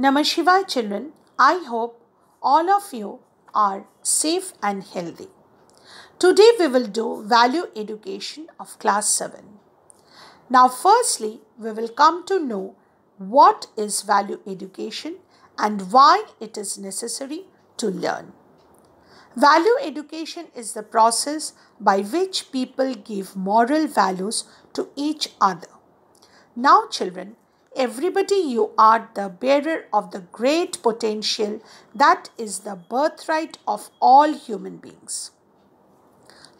Namaskar, children, I hope all of you are safe and healthy. Today we will do value education of class 7. Now firstly we will come to know what is value education and why it is necessary to learn. Value education is the process by which people give moral values to each other. Now children everybody you are the bearer of the great potential that is the birthright of all human beings.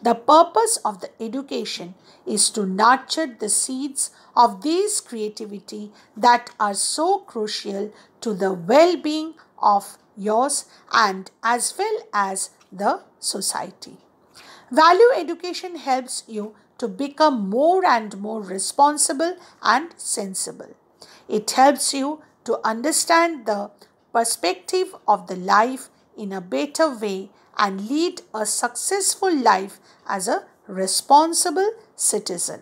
The purpose of the education is to nurture the seeds of these creativity that are so crucial to the well-being of yours and as well as the society. Value education helps you to become more and more responsible and sensible. It helps you to understand the perspective of the life in a better way and lead a successful life as a responsible citizen.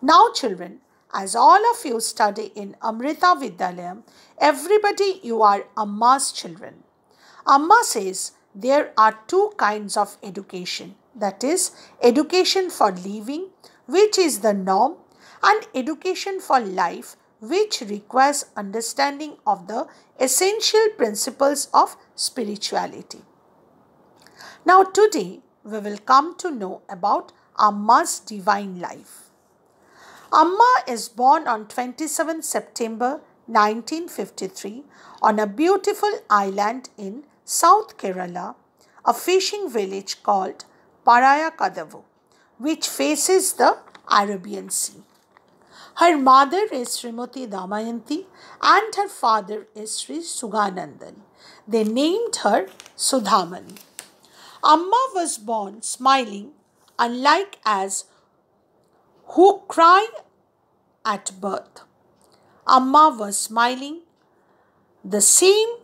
Now, children, as all of you study in Amrita Vidyalayam, everybody you are Amma's children. Amma says there are two kinds of education that is, education for living, which is the norm, and education for life, which requires understanding of the essential principles of spirituality. Now, today we will come to know about Amma's divine life. Amma is born on 27 September 1953 on a beautiful island in South Kerala, a fishing village called Paraya Kadavu, which faces the Arabian Sea. Her mother is Srimati Damayanti and her father is Sri Suganandan. They named her Sudhaman. Amma was born smiling, unlike as who cry at birth. Amma was smiling, the same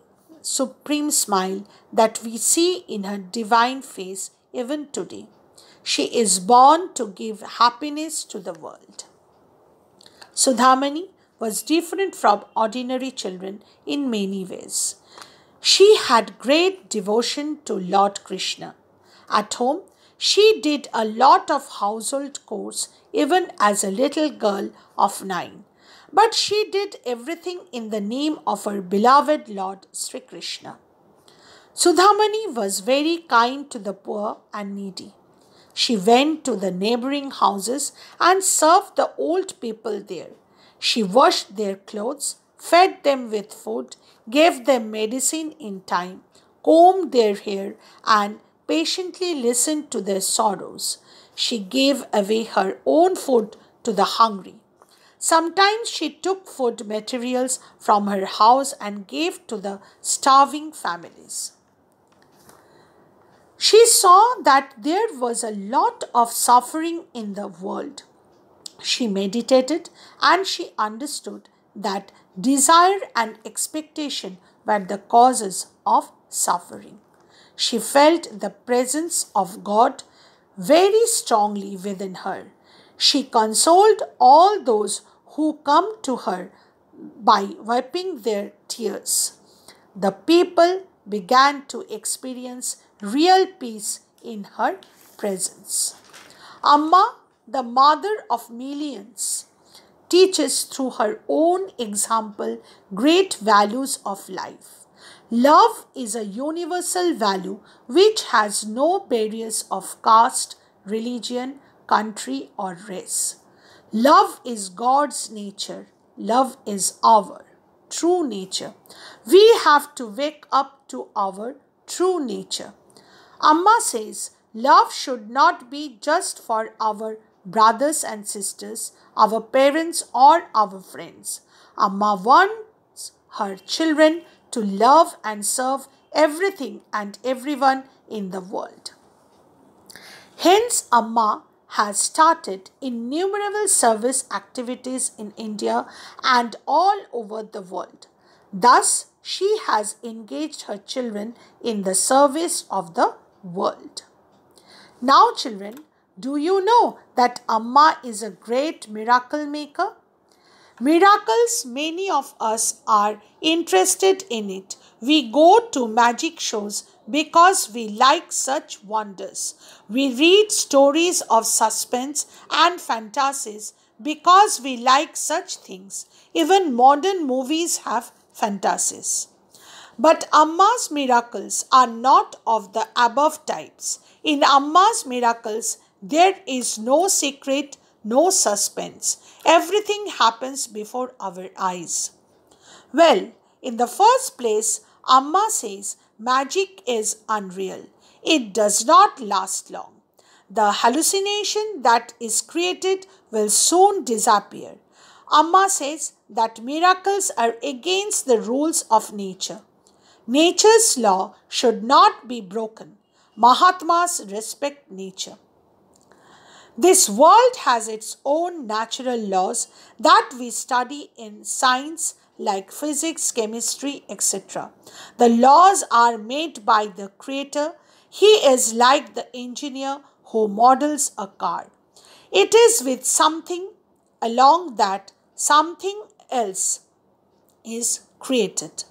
supreme smile that we see in her divine face even today. She is born to give happiness to the world. Sudhamani was different from ordinary children in many ways. She had great devotion to Lord Krishna. At home, she did a lot of household chores even as a little girl of nine. But she did everything in the name of her beloved Lord Sri Krishna. Sudhamani was very kind to the poor and needy. She went to the neighboring houses and served the old people there. She washed their clothes, fed them with food, gave them medicine in time, combed their hair, and patiently listened to their sorrows. She gave away her own food to the hungry. Sometimes she took food materials from her house and gave to the starving families. She saw that there was a lot of suffering in the world. She meditated and she understood that desire and expectation were the causes of suffering. She felt the presence of God very strongly within her. She consoled all those who come to her by wiping their tears. The people began to experience real peace in her presence. Amma, the mother of millions, teaches through her own example great values of life. Love is a universal value which has no barriers of caste, religion, country, or race. Love is God's nature. Love is our true nature. We have to wake up to our true nature. Amma says love should not be just for our brothers and sisters, our parents, or our friends. Amma wants her children to love and serve everything and everyone in the world. Hence, Amma has started innumerable service activities in India and all over the world. Thus, she has engaged her children in the service of the world. Now, children, do you know that Amma is a great miracle maker? Miracles, many of us are interested in it. We go to magic shows because we like such wonders. We read stories of suspense and fantasies because we like such things. Even modern movies have fantasies. But Amma's miracles are not of the above types. In Amma's miracles, there is no secret, no suspense. Everything happens before our eyes. Well, in the first place, Amma says magic is unreal. It does not last long. The hallucination that is created will soon disappear. Amma says that miracles are against the rules of nature. Nature's law should not be broken. Mahatmas respect nature. This world has its own natural laws that we study in science like physics, chemistry, etc. The laws are made by the creator. He is like the engineer who models a car. It is with something along that something else is created.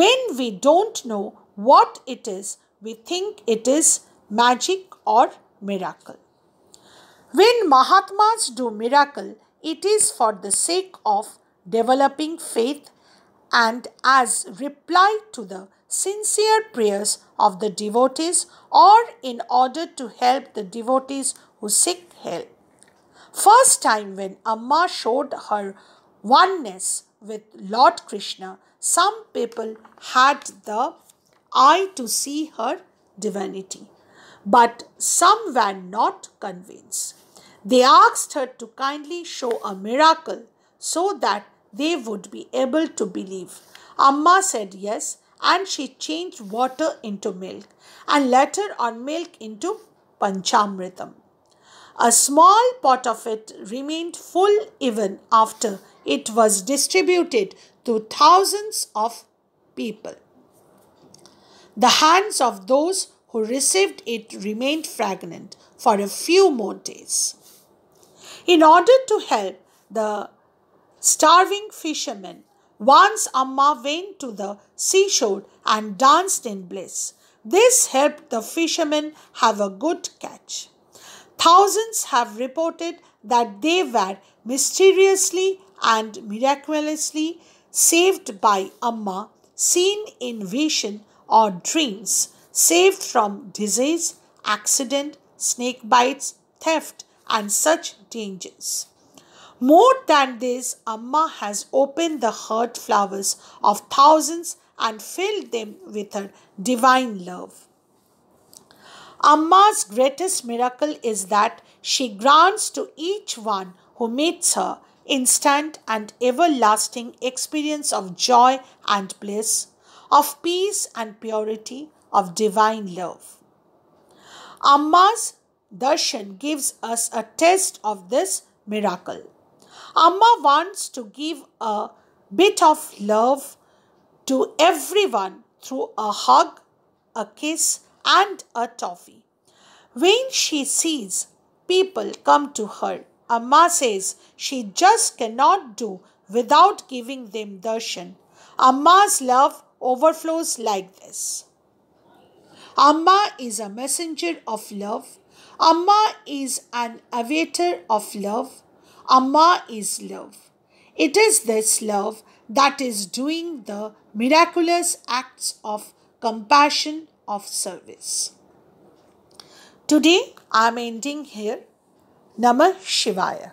When we don't know what it is, we think it is magic or miracle. When Mahatmas do miracle, it is for the sake of developing faith and as reply to the sincere prayers of the devotees or in order to help the devotees who seek help. First time when Amma showed her oneness with Lord Krishna, some people had the eye to see her divinity, but some were not convinced. They asked her to kindly show a miracle so that they would be able to believe. Amma said yes, and she changed water into milk, and later on milk into panchamritam. A small pot of it remained full even after it was distributed to thousands of people. The hands of those who received it remained fragrant for a few more days. In order to help the starving fishermen, once Amma went to the seashore and danced in bliss. This helped the fishermen have a good catch. Thousands have reported that they were mysteriously and miraculously saved by Amma, seen in vision or dreams, saved from disease, accident, snake bites, theft, and such dangers. More than this, Amma has opened the heart flowers of thousands and filled them with her divine love. Amma's greatest miracle is that she grants to each one who meets her instant and everlasting experience of joy and bliss, of peace and purity, of divine love. Amma's darshan gives us a test of this miracle. Amma wants to give a bit of love to everyone through a hug, a kiss, and a toffee. When she sees people come to her, Amma says she just cannot do without giving them darshan. Amma's love overflows like this. Amma is a messenger of love. Amma is an avatar of love. Amma is love. It is this love that is doing the miraculous acts of compassion of service. Today I am ending here. नमः शिवाय